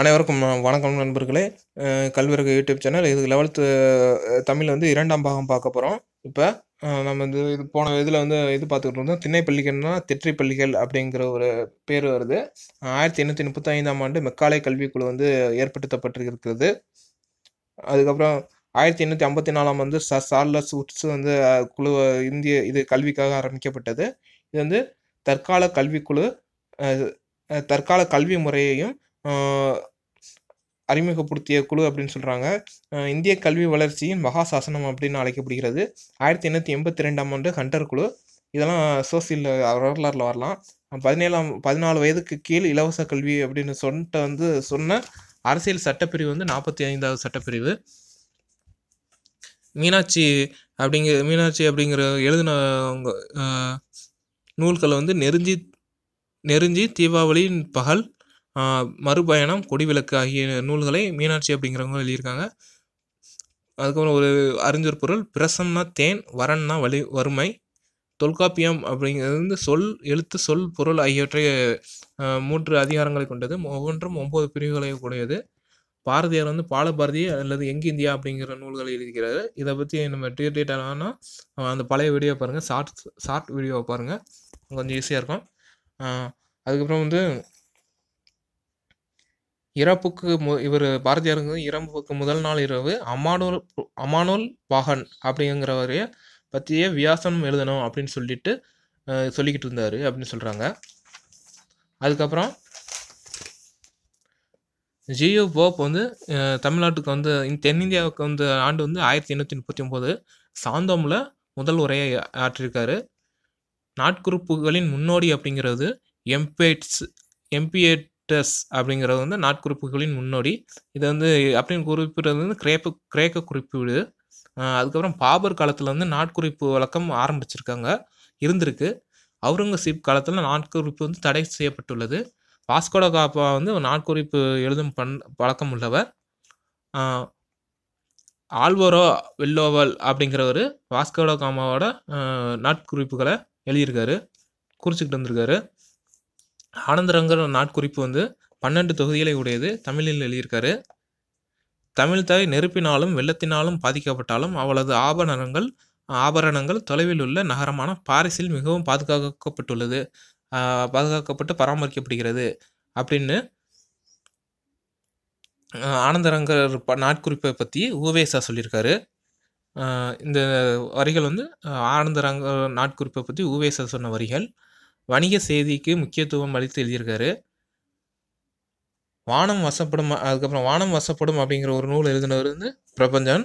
அனைவருக்கும் வணக்கம் நண்பர்களே கல்விறகு யூடியூப் சேனல் இது லெவல்த்து தமிழ் வந்து இரண்டாம் பாகம் பார்க்க போகிறோம் இப்போ நம்ம இது இது போன இதில் வந்து இது பார்த்துக்கிட்டு இருந்தோம் திண்ணை பள்ளிகள்னா பள்ளிகள் அப்படிங்கிற ஒரு பேர் வருது ஆயிரத்தி எண்ணூற்றி முப்பத்தைந்தாம் ஆண்டு மெக்காலை கல்விக்குழு வந்து ஏற்படுத்தப்பட்டிருக்கிறது அதுக்கப்புறம் ஆயிரத்தி எண்ணூற்றி ஐம்பத்தி நாலாம் வந்து ச சார்லஸ் உட்ஸ் வந்து குழு இந்திய இது கல்விக்காக ஆரம்பிக்கப்பட்டது இது வந்து தற்கால கல்விக்குழு தற்கால கல்வி முறையையும் அறிமுகப்படுத்திய குழு அப்படின்னு சொல்கிறாங்க இந்திய கல்வி வளர்ச்சியின் மகாசாசனம் அப்படின்னு அழைக்கப்படுகிறது ஆயிரத்தி எண்ணூற்றி எண்பத்தி ரெண்டாம் ஆண்டு ஹண்டர் குழு இதெல்லாம் சோசியல் வரலாறில் வரலாம் பதினேழாம் பதினாலு வயதுக்கு கீழ் இலவச கல்வி அப்படின்னு சொல்லிட்டு வந்து சொன்ன அரசியல் சட்டப்பிரிவு வந்து நாற்பத்தி ஐந்தாவது சட்டப்பிரிவு மீனாட்சி அப்படிங்கிற மீனாட்சி அப்படிங்கிற எழுதினவங்க நூல்களை வந்து நெருஞ்சி நெருஞ்சி தீபாவளியின் பகல் மறுபயணம் கொடிவிளக்கு ஆகிய நூல்களை மீனாட்சி அப்படிங்கிறவங்க எழுதியிருக்காங்க அதுக்கப்புறம் ஒரு அறிஞர் பொருள் பிரசம்னா தேன் வரன்னா வலி வறுமை தொல்காப்பியம் அப்படிங்கிறது வந்து சொல் எழுத்து சொல் பொருள் ஆகியவற்றை மூன்று அதிகாரங்களை கொண்டது ஒவ்வொன்றும் ஒம்பது பிரிவுகளை கூடியது பாரதியார் வந்து பாலபாரதி அல்லது எங்கு இந்தியா அப்படிங்கிற நூல்களை எழுதிக்கிறாரு இதை பற்றி நம்ம டீட்டெயிலானா அந்த பழைய வீடியோ பாருங்கள் ஷார்ட் ஷார்ட் வீடியோவை பாருங்கள் கொஞ்சம் ஈஸியாக இருக்கும் அதுக்கப்புறம் வந்து இறப்புக்கு மு இவர் பாரதியாருங்க இறப்புக்கு முதல் நாள் இரவு அமானுல் அமானுல் பாகன் அப்படிங்கிறவரைய பற்றிய வியாசனம் எழுதணும் அப்படின்னு சொல்லிட்டு சொல்லிக்கிட்டு இருந்தார் அப்படின்னு சொல்கிறாங்க அதுக்கப்புறம் ஜியோ போப் வந்து தமிழ்நாட்டுக்கு வந்து தென்னிந்தியாவுக்கு வந்து ஆண்டு வந்து ஆயிரத்தி எண்ணூற்றி முப்பத்தி ஒம்பது சாந்தோமில் முதல் உரையை ஆற்றியிருக்காரு நாட்குறிப்புகளின் முன்னோடி அப்படிங்கிறது எம்பேட்ஸ் எம்பிஏட் டெஸ் அப்படிங்கிறது வந்து நாட்குறிப்புகளின் முன்னோடி இதை வந்து அப்படின்னு குறிப்பிடுறது வந்து கிரேப்பு கிரேக்க குறிப்பீடு அதுக்கப்புறம் பாபர் காலத்தில் வந்து நாட்குறிப்பு வழக்கம் ஆரம்பிச்சிருக்காங்க இருந்திருக்கு அவுரங்கசீப் காலத்தில் நாட்குறிப்பு வந்து தடை செய்யப்பட்டுள்ளது வாஸ்கோட காப்பா வந்து நாட்குறிப்பு எழுதும் பண் பழக்கம் உள்ளவர் ஆல்வரோ வெல்லோவல் அப்படிங்கிறவர் வாஸ்கோட காமாவோட நாட்குறிப்புகளை எழுதியிருக்காரு குறிச்சிக்கிட்டு வந்திருக்காரு ஆனந்தரங்கர் நாட்குறிப்பு வந்து பன்னெண்டு தொகுதிகளை உடையது தமிழில் எழுதியிருக்காரு தமிழ் தாய் நெருப்பினாலும் வெள்ளத்தினாலும் பாதிக்கப்பட்டாலும் அவளது ஆபரணங்கள் ஆபரணங்கள் தொலைவில் உள்ள நகரமான பாரிஸில் மிகவும் பாதுகாக்கப்பட்டுள்ளது பாதுகாக்கப்பட்டு பராமரிக்கப்படுகிறது அப்படின்னு ஆனந்தரங்கர் நாட்குறிப்பை பற்றி ஓவேசா சொல்லியிருக்காரு இந்த வரிகள் வந்து ஆனந்தரங்க நாட்குறிப்பை பற்றி ஊவேசா சொன்ன வரிகள் வணிக செய்திக்கு முக்கியத்துவம் அளித்து எழுதியிருக்காரு வானம் வசப்படும் அதுக்கப்புறம் வானம் வசப்படும் அப்படிங்கிற ஒரு நூல் எழுதினவர் வந்து பிரபஞ்சன்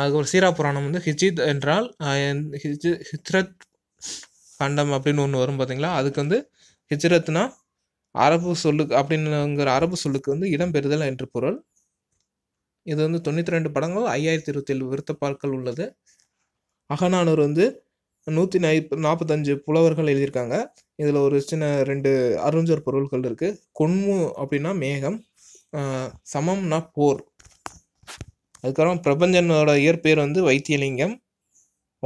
அதுக்கப்புறம் சீரா புராணம் வந்து ஹிஜித் என்றால் ஹிஜ்ரத் பண்டம் அப்படின்னு ஒன்று வரும் பார்த்தீங்களா அதுக்கு வந்து ஹிஜ்ரத்னா அரபு சொல்லுக்கு அப்படின்னுங்கிற அரபு சொல்லுக்கு வந்து இடம்பெறுதல் என்று பொருள் இது வந்து தொண்ணூற்றி ரெண்டு படங்கள் ஐயாயிரத்தி இருபத்தி ஏழு விருத்தப்பாக்கள் உள்ளது அகநானூர் வந்து நூற்றி நை நாற்பத்தஞ்சு புலவர்கள் எழுதியிருக்காங்க இதில் ஒரு சின்ன ரெண்டு அருஞ்சர் பொருள்கள் இருக்குது கொன்மு அப்படின்னா மேகம் சமம்னா போர் அதுக்கப்புறம் பிரபஞ்சனோட இயற்பெயர் வந்து வைத்தியலிங்கம்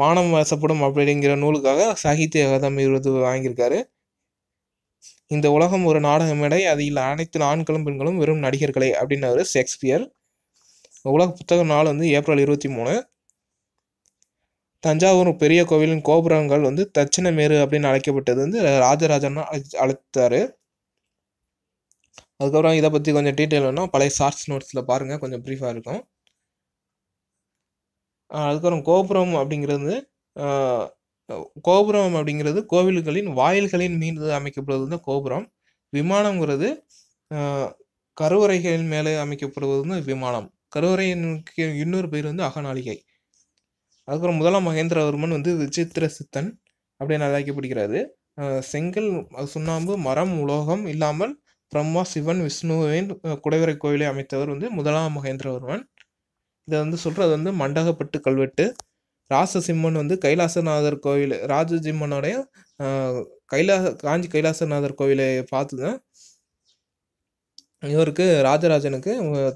வானம் வாசப்படும் அப்படிங்கிற நூலுக்காக சாகித்ய அகாதமி விருது வாங்கியிருக்காரு இந்த உலகம் ஒரு நாடக மேடை அதில் அனைத்து ஆண்களும் பெண்களும் வெறும் நடிகர்களே அப்படின்னு ஷேக்ஸ்பியர் உலக புத்தக நாள் வந்து ஏப்ரல் இருபத்தி மூணு தஞ்சாவூர் பெரிய கோவிலின் கோபுரங்கள் வந்து மேரு அப்படின்னு அழைக்கப்பட்டது வந்து ராஜராஜன் அழைத்தார் அதுக்கப்புறம் இதை பற்றி கொஞ்சம் டீட்டெயில் வேணும் பழைய ஷார்ட்ஸ் நோட்ஸில் பாருங்கள் கொஞ்சம் ப்ரீஃபாக இருக்கும் அதுக்கப்புறம் கோபுரம் அப்படிங்கிறது கோபுரம் அப்படிங்கிறது கோவில்களின் வாயில்களின் மீது அமைக்கப்படுவது வந்து கோபுரம் விமானங்கிறது கருவறைகளின் மேலே அமைக்கப்படுவது வந்து விமானம் கருவறையின் இன்னொரு பேர் வந்து அகநாளிகை அதுக்கப்புறம் முதலாம் மகேந்திரவர்மன் வந்து விசித்திர சித்தன் அப்படின்னு அழைக்கப்படுகிறது செங்கல் சுண்ணாம்பு மரம் உலோகம் இல்லாமல் பிரம்மா சிவன் விஷ்ணுவின் குடைவரை கோயிலை அமைத்தவர் வந்து முதலாம் மகேந்திரவர்மன் இதை வந்து சொல்கிறது வந்து மண்டகப்பட்டு கல்வெட்டு ராசசிம்மன் வந்து கைலாசநாதர் கோயில் ராஜசிம்மனுடைய கைலாச காஞ்சி கைலாசநாதர் கோயிலை பார்த்து தான் இவருக்கு ராஜராஜனுக்கு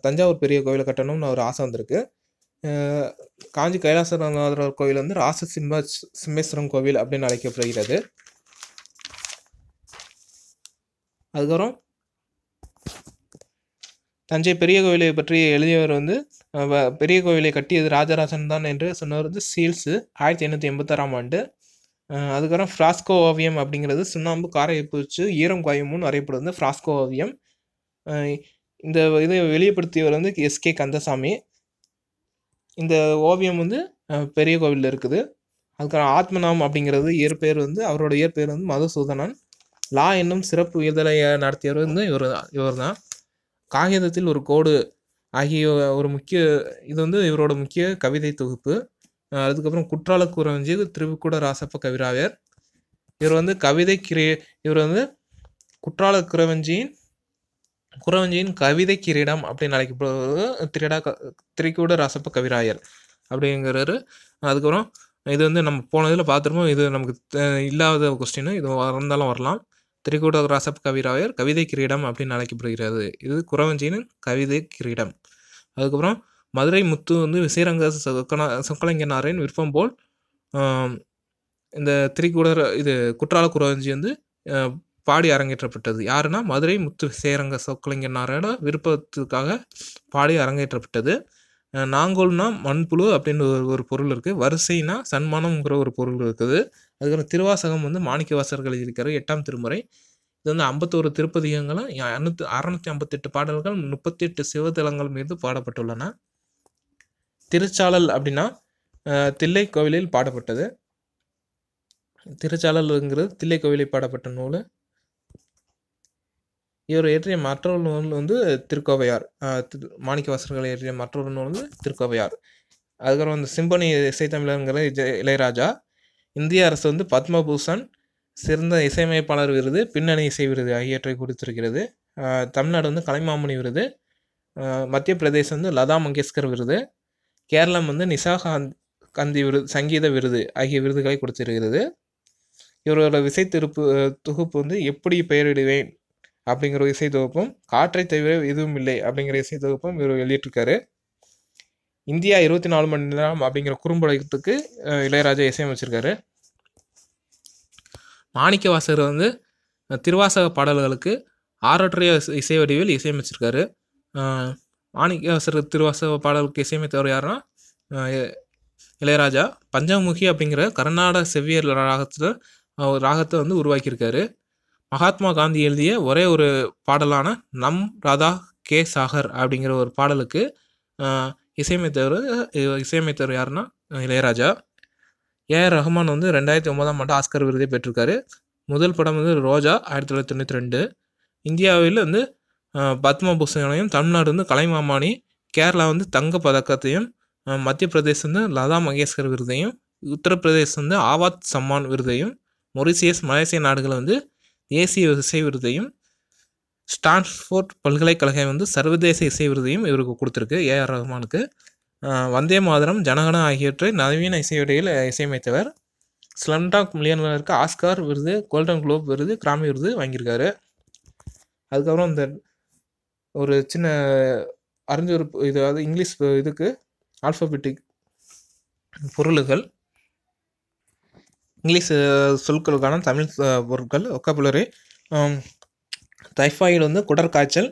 தஞ்சாவூர் பெரிய கோயிலை கட்டணும்னு ஒரு ஆசை வந்திருக்கு காஞ்சி கைலாசநாதர் கோவில் வந்து ராச சிம்ம சிம்மேஸ்வரம் கோவில் அப்படின்னு அழைக்கப்படுகிறது அதுக்கப்புறம் தஞ்சை பெரிய கோவிலை பற்றி எழுதியவர் வந்து பெரிய கோவிலை கட்டியது ராஜராஜன் தான் என்று சொன்னவர் வந்து சீல்ஸு ஆயிரத்தி எண்ணூற்றி எண்பத்தாறாம் ஆண்டு அதுக்கப்புறம் ஃப்ராஸ்கோ ஓவியம் அப்படிங்கிறது சுண்ணாம்பு காரை பூச்சு ஈரம் காயமும்னு அறியப்படுவது ஃப்ராஸ்கோ ஓவியம் இந்த இதை வெளியப்படுத்தியவர் வந்து எஸ் கே கந்தசாமி இந்த ஓவியம் வந்து பெரிய கோவிலில் இருக்குது அதுக்கான ஆத்மநாம் அப்படிங்கிறது இயற்பெயர் வந்து அவரோட இயற்பெயர் வந்து மதுசூதனன் லா என்னும் சிறப்பு இதழையை நடத்தியவர் வந்து இவர் இவர் தான் காகிதத்தில் ஒரு கோடு ஆகிய ஒரு முக்கிய இது வந்து இவரோட முக்கிய கவிதை தொகுப்பு அதுக்கப்புறம் குற்றால குறஞ்சி திருவிக்கூட ராசப்ப கவிராவியர் இவர் வந்து கவிதை கிரே இவர் வந்து குற்றால குறவஞ்சியின் குறவஞ்சியின் கவிதை கிரீடம் அப்படின்னு அழைக்கப்படுவது திரிடா திரிக்கூட ரசப்ப கவிராயர் அப்படிங்கிறாரு அதுக்கப்புறம் இது வந்து நம்ம போனதில் பார்த்துருப்போம் இது நமக்கு இல்லாத கொஸ்டின் இது வந்தாலும் வரலாம் திரிகூட ரசப் கவிராயர் கவிதை கிரீடம் அப்படின்னு அழைக்கப்படுகிறது இது குறவஞ்சியின் கவிதை கிரீடம் அதுக்கப்புறம் மதுரை முத்து வந்து விசேரங்க சொக்கனா சொக்கலைஞனாரின் விருப்பம் போல் இந்த திரிக்கூடர் இது குற்றால குறவஞ்சி வந்து பாடி அரங்கேற்றப்பட்டது யாருன்னா மதுரை முத்து சேரங்க சொக்கலிங்கனாரோட விருப்பத்துக்காக பாடி அரங்கேற்றப்பட்டது நாங்கோல்னா மண்புழு அப்படின்னு ஒரு பொருள் இருக்குது வரிசைனா சன்மானம்ங்கிற ஒரு பொருள் இருக்குது அதுக்கப்புறம் திருவாசகம் வந்து மாணிக்க வாசர்கள் இருக்கிற எட்டாம் திருமுறை இது வந்து ஐம்பத்தோரு திருப்பதிகங்களும் அறுநூத்தி அறநூற்றி ஐம்பத்தெட்டு பாடல்கள் முப்பத்தி எட்டு சிவத்தலங்கள் மீது பாடப்பட்டுள்ளன திருச்சாளல் அப்படின்னா தில்லை கோவிலில் பாடப்பட்டது திருச்சாளல்ங்கிறது தில்லை கோவிலில் பாடப்பட்ட நூல் இவர் இயற்றிய மற்றொரு நூல் வந்து திருக்கோவையார் மாணிக்கவாசர்கள் இயற்றிய மற்றொரு நூல் வந்து திருக்கோவையார் அதுக்கப்புறம் வந்து சிம்பனி இசைத்தமிழருங்கிற இளையராஜா இந்திய அரசு வந்து பத்மபூஷன் சிறந்த இசையமைப்பாளர் விருது பின்னணி இசை விருது ஆகியவற்றை கொடுத்திருக்கிறது தமிழ்நாடு வந்து கலைமாமணி விருது மத்திய பிரதேசம் வந்து லதா மங்கேஷ்கர் விருது கேரளம் வந்து நிசா கந்தி விருது சங்கீத விருது ஆகிய விருதுகளை கொடுத்திருக்கிறது இவரோட விசை திருப்பு தொகுப்பு வந்து எப்படி பெயரிடுவேன் அப்படிங்கிற ஒரு இசை தொகுப்பும் காற்றை தவிர எதுவும் இல்லை அப்படிங்கிற இசை தொகுப்பும் இவர் வெளியிட்டிருக்காரு இந்தியா இருபத்தி நாலு மணி நேரம் அப்படிங்கிற குறும்படத்துக்கு இளையராஜா இசையமைச்சிருக்காரு வாசகர் வந்து திருவாசக பாடல்களுக்கு ஆறற்றைய இசை வடிவில் இசையமைச்சிருக்காரு வாசகர் திருவாசக பாடலுக்கு இசையமைத்தவர் யாருன்னா இளையராஜா பஞ்சமுகி அப்படிங்கிற கர்நாடக செவ்வியர் ராகத்தில் ராகத்தை வந்து உருவாக்கியிருக்காரு மகாத்மா காந்தி எழுதிய ஒரே ஒரு பாடலான நம் ராதா கே சாகர் அப்படிங்கிற ஒரு பாடலுக்கு இசையமைத்தவர் இசையமைத்தவர் யாருன்னா இளையராஜா ஏஆர் ரஹ்மான் வந்து ரெண்டாயிரத்தி ஒன்பதாம் ஆண்டு ஆஸ்கர் விருதை பெற்றிருக்காரு முதல் படம் வந்து ரோஜா ஆயிரத்தி தொள்ளாயிரத்தி தொண்ணூற்றி ரெண்டு இந்தியாவில் வந்து பத்மபூஷனையும் தமிழ்நாடு வந்து கலைமாமானி கேரளா வந்து தங்க பதக்கத்தையும் மத்திய பிரதேசம் வந்து லதா மங்கேஷ்கர் விருதையும் உத்தரப்பிரதேசம் வந்து ஆவாத் சம்மான் விருதையும் மொரிசியஸ் மலேசிய நாடுகளை வந்து தேசிய இசை விருதையும் ஸ்டான்ஸ்போர்ட் பல்கலைக்கழகம் வந்து சர்வதேச இசை விருதையும் இவருக்கு கொடுத்துருக்கு ஏ ஆர் ரஹ்மானுக்கு வந்தே மாதரம் ஜனகண ஆகியவற்றை நவீன இசையுடையில் இசையமைத்தவர் ஸ்லம்டாக் மில்லியனருக்கு ஆஸ்கார் விருது கோல்டன் குளோப் விருது கிராமி விருது வாங்கியிருக்காரு அதுக்கப்புறம் இந்த ஒரு சின்ன அறிஞ்சொரு இதாவது இங்கிலீஷ் இதுக்கு ஆல்ஃபபெட்டிக் பொருளுகள் இங்கிலீஷ் சொற்களுக்கான தமிழ் பொருட்கள் ஒக்கபுலரி தைஃபாய்டு வந்து குடற்காய்ச்சல்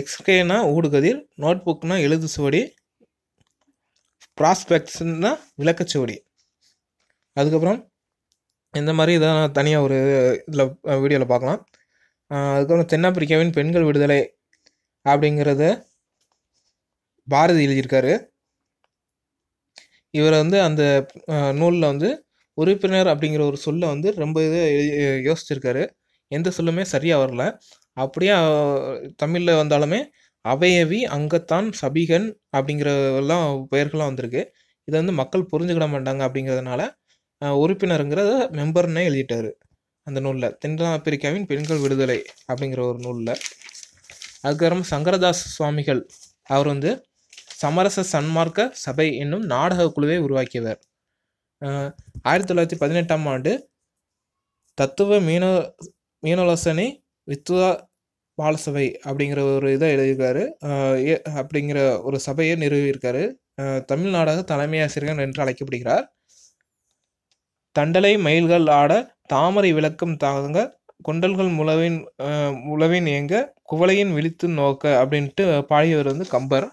எக்ஸ்ரேனா ஊடுகதிர் நோட்புக்னா எழுது சுவடி ப்ராஸ்பெக்ட்ஸ்னா விளக்கச்சுவடி அதுக்கப்புறம் இந்த மாதிரி இதெல்லாம் தனியாக ஒரு இதில் வீடியோவில் பார்க்கலாம் அதுக்கப்புறம் தென்னாப்பிரிக்காவின் பெண்கள் விடுதலை அப்படிங்கிறத பாரதி எழுதியிருக்காரு இவர் வந்து அந்த நூலில் வந்து உறுப்பினர் அப்படிங்கிற ஒரு சொல்லை வந்து ரொம்ப இது யோசிச்சிருக்காரு எந்த சொல்லுமே சரியாக வரல அப்படியே தமிழில் வந்தாலுமே அவையவி அங்கத்தான் சபிகன் அப்படிங்கிறதெல்லாம் பெயர்கள்லாம் வந்திருக்கு இதை வந்து மக்கள் புரிஞ்சுக்கிட மாட்டாங்க அப்படிங்கிறதுனால உறுப்பினருங்கிறத மெம்பர்னே எழுதிட்டார் அந்த நூலில் ஆப்பிரிக்காவின் பெண்கள் விடுதலை அப்படிங்கிற ஒரு நூலில் அதுக்கப்புறம் சங்கரதாஸ் சுவாமிகள் அவர் வந்து சமரச சன்மார்க்க சபை என்னும் நாடக குழுவை உருவாக்கியவர் ஆயிரத்தி தொள்ளாயிரத்தி பதினெட்டாம் ஆண்டு தத்துவ மீன மீனோலோசனை வித்துவா பாலசபை அப்படிங்கிற ஒரு இதை எழுதியிருக்காரு அப்படிங்கிற ஒரு சபையை நிறுவியிருக்காரு தமிழ்நாடாக தலைமை ஆசிரியர் என்று அழைக்கப்படுகிறார் தண்டலை மயில்கள் ஆட தாமரை விளக்கம் தாங்க குண்டல்கள் முளவின் முழவின் இயங்க குவளையின் விழித்து நோக்க அப்படின்ட்டு பாடியவர் வந்து கம்பர்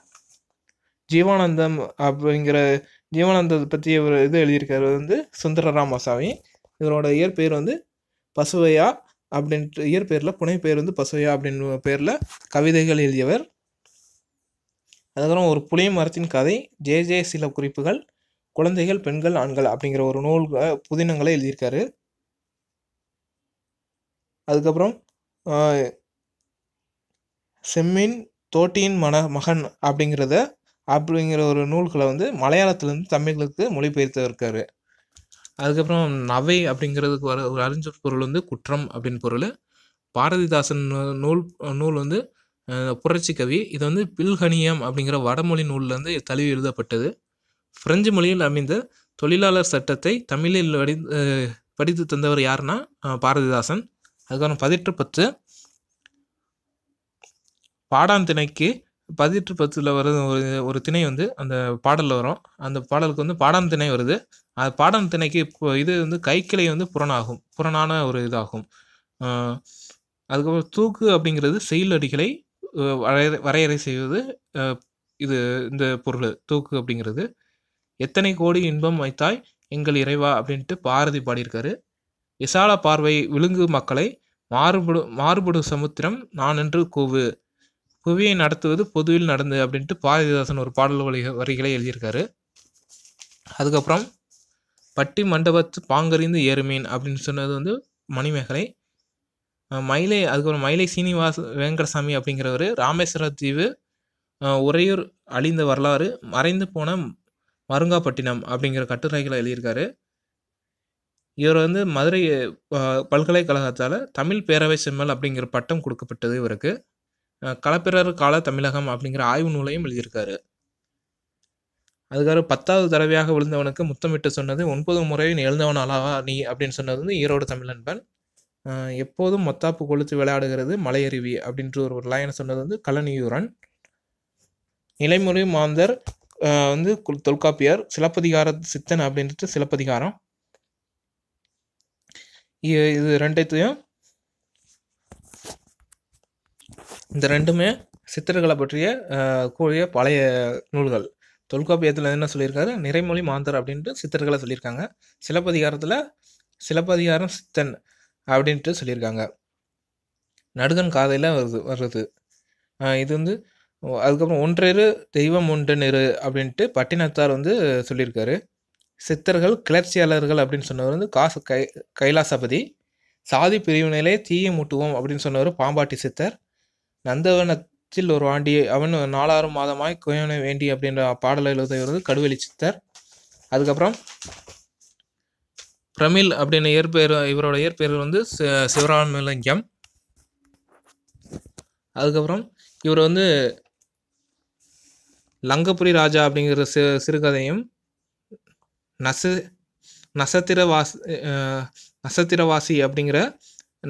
ஜீவானந்தம் அப்படிங்கிற ஜீவானந்தத்தை பற்றி ஒரு இது எழுதியிருக்காரு வந்து சுந்தர ராமசாமி இவரோட இயற்பெயர் வந்து பசுவையா அப்படின்ட்டு இயற்பெயரில் புனைப்பெயர் வந்து பசுவையா அப்படின்னு பேரில் கவிதைகள் எழுதியவர் அதுக்கப்புறம் ஒரு புளிய மரத்தின் கதை ஜே ஜே சில குறிப்புகள் குழந்தைகள் பெண்கள் ஆண்கள் அப்படிங்கிற ஒரு நூல் புதினங்களை எழுதியிருக்காரு அதுக்கப்புறம் செம்மின் தோட்டியின் மன மகன் அப்படிங்கிறத அப்படிங்கிற ஒரு நூல்களை வந்து மலையாளத்துலேருந்து தமிழுக்கு மொழிபெயர்த்து இருக்கார் அதுக்கப்புறம் நவை அப்படிங்கிறதுக்கு வர ஒரு அறிஞர் பொருள் வந்து குற்றம் அப்படின்னு பொருள் பாரதிதாசன் நூல் நூல் வந்து புரட்சி கவி இது வந்து பில்ஹனியம் அப்படிங்கிற வடமொழி நூல்லேருந்து தழுவி எழுதப்பட்டது பிரெஞ்சு மொழியில் அமைந்த தொழிலாளர் சட்டத்தை தமிழில் வடி படித்து தந்தவர் யாருன்னா பாரதிதாசன் அதுக்கப்புறம் பதிற்று பத்து பாடாந்திணைக்கு பதிட்டு பத்தில் வர ஒரு ஒரு திணை வந்து அந்த பாடலில் வரும் அந்த பாடலுக்கு வந்து பாடான திணை வருது அது பாடான திணைக்கு இப்போ இது வந்து கைக்கிளை வந்து புறனாகும் புறனான ஒரு இதாகும் அதுக்கப்புறம் தூக்கு அப்படிங்கிறது செயல் அடிகளை வரையறை வரையறை செய்வது இது இந்த பொருள் தூக்கு அப்படிங்கிறது எத்தனை கோடி இன்பம் வைத்தாய் எங்கள் இறைவா அப்படின்ட்டு பாரதி பாடியிருக்காரு விசால பார்வை விழுங்கு மக்களை மாறுபடு மாறுபடும் சமுத்திரம் நான் என்று கூவு புவியை நடத்துவது பொதுவில் நடந்து அப்படின்ட்டு பாரதிதாசன் ஒரு பாடல் வரி வரிகளை எழுதியிருக்காரு அதுக்கப்புறம் பட்டி மண்டபத்து பாங்கறிந்து ஏறுமீன் அப்படின்னு சொன்னது வந்து மணிமேகலை மயிலை அதுக்கப்புறம் மயிலை சீனிவாஸ் வெங்கடசாமி அப்படிங்கிறவர் ராமேஸ்வர தீவு உறையூர் அழிந்த வரலாறு மறைந்து போன மருங்காப்பட்டினம் அப்படிங்கிற கட்டுரைகளை எழுதியிருக்காரு இவர் வந்து மதுரை பல்கலைக்கழகத்தால் தமிழ் பேரவை செம்மல் அப்படிங்கிற பட்டம் கொடுக்கப்பட்டது இவருக்கு களப்பிரர் கால தமிழகம் அப்படிங்கிற ஆய்வு நூலையும் எழுதியிருக்காரு அதுக்காக பத்தாவது தடவையாக விழுந்தவனுக்கு முத்தமிட்டு சொன்னது ஒன்பது முறை எழுந்தவன் அளவா நீ அப்படின்னு சொன்னது வந்து ஈரோடு தமிழன்பன் எப்போதும் மொத்தாப்பு கொளுத்து விளையாடுகிறது மலையருவி அப்படின்ற ஒரு லைனை சொன்னது வந்து கலனியூரன் நிலைமுறை மாந்தர் வந்து தொல்காப்பியர் சிலப்பதிகார சித்தன் அப்படின்ட்டு சிலப்பதிகாரம் இது ரெண்டத்தையும் இந்த ரெண்டுமே சித்தர்களை பற்றிய கூடிய பழைய நூல்கள் தொல்காப்பியத்தில் என்ன சொல்லியிருக்காரு நிறைமொழி மாந்தர் அப்படின்ட்டு சித்தர்களை சொல்லியிருக்காங்க சிலப்பதிகாரத்தில் சிலப்பதிகாரம் சித்தன் அப்படின்ட்டு சொல்லியிருக்காங்க நடுகன் காதையில் வருது வருது இது வந்து அதுக்கப்புறம் ஒன்றெரு தெய்வம் ஒன்று நெரு அப்படின்ட்டு பட்டினத்தார் வந்து சொல்லியிருக்காரு சித்தர்கள் கிளர்ச்சியாளர்கள் அப்படின்னு சொன்னவர் வந்து காசு கை கைலாசபதி சாதி பிரிவினையிலே தீய மூட்டுவோம் அப்படின்னு சொன்னவர் பாம்பாட்டி சித்தர் நந்தவனத்தில் ஒரு ஆண்டி அவன் நாலாறு மாதமாய் குயவனை வேண்டி அப்படின்ற பாடலை எழுதுவது கடுவெளி சித்தர் அதுக்கப்புறம் பிரமிழ் அப்படின்ற இயற்பெயர் இவரோட இயற்பெயர் வந்து சிவராமலிங்கம் அதுக்கப்புறம் இவர் வந்து லங்கபுரி ராஜா அப்படிங்கிற சிறுகதையும் நச நசத்திரவாசி நசத்திரவாசி அப்படிங்கிற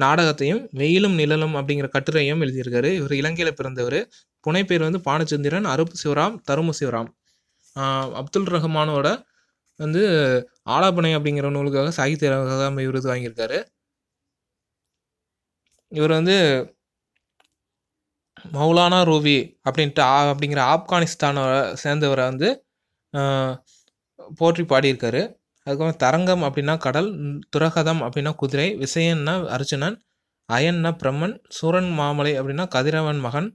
நாடகத்தையும் வெயிலும் நிழலும் அப்படிங்கிற கட்டுரையும் எழுதியிருக்காரு இவர் இலங்கையில் பிறந்தவர் பேர் வந்து பானச்சந்திரன் அருப்பு சிவராம் தரும சிவராம் அப்துல் ரஹ்மானோட வந்து ஆலாபனை அப்படிங்கிற நூலுக்காக சாகித்ய அகாதமி விருது வாங்கியிருக்காரு இவர் வந்து மௌலானா ரூவி அப்படின்ட்டு அப்படிங்கிற ஆப்கானிஸ்தானோட சேர்ந்தவரை வந்து போற்றி பாடியிருக்காரு அதுக்கப்புறம் தரங்கம் அப்படின்னா கடல் துரகதம் அப்படின்னா குதிரை விசயன்னா அர்ஜுனன் அயன்னா பிரம்மன் சூரன் மாமலை அப்படின்னா கதிரவன் மகன்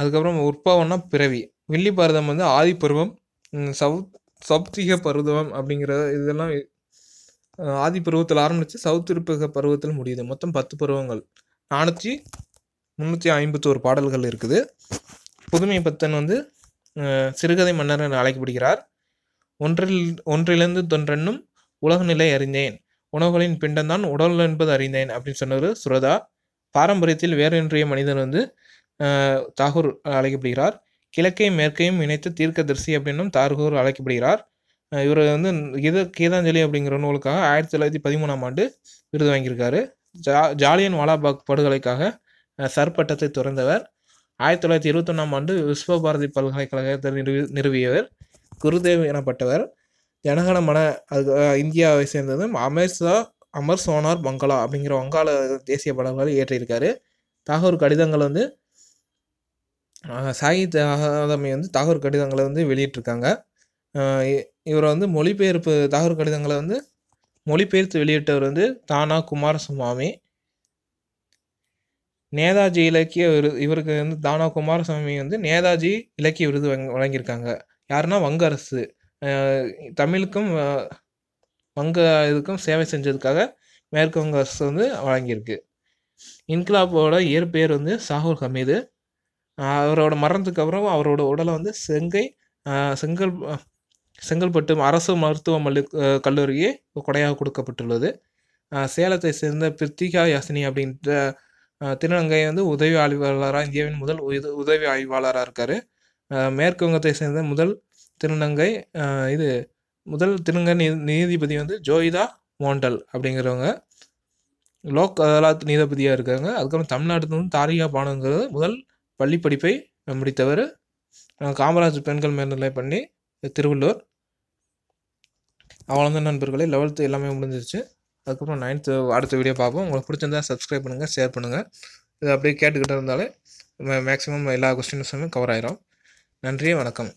அதுக்கப்புறம் உற்பவன்னா பிறவி வில்லி பருவம் வந்து பருவம் சவுத் சௌத்திக பருவம் அப்படிங்கிற இதெல்லாம் ஆதி பருவத்தில் ஆரம்பித்து சவுத்திருப்பக பருவத்தில் முடியுது மொத்தம் பத்து பருவங்கள் நானூற்றி முந்நூற்றி ஐம்பத்தோரு பாடல்கள் இருக்குது புதுமை பத்தன் வந்து சிறுகதை மன்னர் என்று அழைக்கப்படுகிறார் ஒன்றில் ஒன்றிலிருந்து தொன்றென்னும் உலக நிலை அறிந்தேன் உணவுகளின் பிண்டம்தான் உடல் என்பது அறிந்தேன் அப்படின்னு சொன்னவர் சுரதா பாரம்பரியத்தில் வேறென்றிய மனிதன் வந்து தாகூர் அழைக்கப்படுகிறார் கிழக்கையும் மேற்கையும் இணைத்து தீர்க்கதரிசி அப்படின்னும் தாகூர் அழைக்கப்படுகிறார் இவர் வந்து கீத கீதாஞ்சலி அப்படிங்கிற நூலுக்காக ஆயிரத்தி தொள்ளாயிரத்தி பதிமூணாம் ஆண்டு விருது வாங்கியிருக்காரு ஜா ஜாலியன் வாலாபாக் படுகொலைக்காக சர்பட்டத்தை துறந்தவர் ஆயிரத்தி தொள்ளாயிரத்தி இருபத்தொன்னாம் ஆண்டு விஸ்வபாரதி பல்கலைக்கழகத்தை நிறுவி நிறுவியவர் குருதேவ் எனப்பட்டவர் ஜனகணமன அது இந்தியாவை சேர்ந்ததும் அமர்சா அமர் சோனார் பங்களா அப்படிங்கிற வங்காள தேசிய படங்களை இயற்றியிருக்காரு தாகூர் கடிதங்கள் வந்து சாகித்ய அகாதமி வந்து தாகூர் கடிதங்களை வந்து வெளியிட்டிருக்காங்க இவரை வந்து மொழிபெயர்ப்பு தாகூர் கடிதங்களை வந்து மொழிபெயர்த்து வெளியிட்டவர் வந்து தானா குமாரசுவாமி நேதாஜி இலக்கிய விருது இவருக்கு வந்து தானா குமாரசுவாமி வந்து நேதாஜி இலக்கிய விருது வழங்கியிருக்காங்க யாருன்னா வங்க அரசு தமிழுக்கும் வங்க இதுக்கும் சேவை செஞ்சதுக்காக மேற்கு வங்க அரசு வந்து வழங்கியிருக்கு இன்கிலாபோட இயற்பெயர் வந்து சாகுல் ஹமீது அவரோட மரணத்துக்கு அப்புறம் அவரோட உடலை வந்து செங்கை செங்கல் செங்கல்பட்டு அரசு மருத்துவ மல்லி கல்லூரியே கொடையாக கொடுக்கப்பட்டுள்ளது சேலத்தை சேர்ந்த பிரித்திகா யாசினி அப்படின்ற திருநங்கை வந்து உதவி ஆய்வாளராக இந்தியாவின் முதல் உதவி ஆய்வாளராக இருக்கார் மேற்கு வங்கத்தை சேர்ந்த முதல் திருநங்கை இது முதல் திருநங்கை நீதிபதி வந்து ஜோயிதா மோண்டல் அப்படிங்கிறவங்க லோக் அதாலத் நீதிபதியாக இருக்காங்க அதுக்கப்புறம் தமிழ்நாட்டில் வந்து தாரிகா பானுங்கிறது முதல் பள்ளி படிப்பை முடித்தவர் காமராஜ் பெண்கள் மேல்நிலை பண்ணி திருவள்ளூர் அவ்வளோதான் நண்பர்களே லெவல்த்து எல்லாமே முடிஞ்சிருச்சு அதுக்கப்புறம் நைன்த்து அடுத்த வீடியோ பார்ப்போம் உங்களுக்கு பிடிச்சிருந்தா சப்ஸ்கிரைப் பண்ணுங்கள் ஷேர் பண்ணுங்கள் இது அப்படியே கேட்டுக்கிட்டே இருந்தாலே மேக்ஸிமம் எல்லா கொஸ்டின்ஸுமே கவர் ஆயிரும் நன்றி வணக்கம்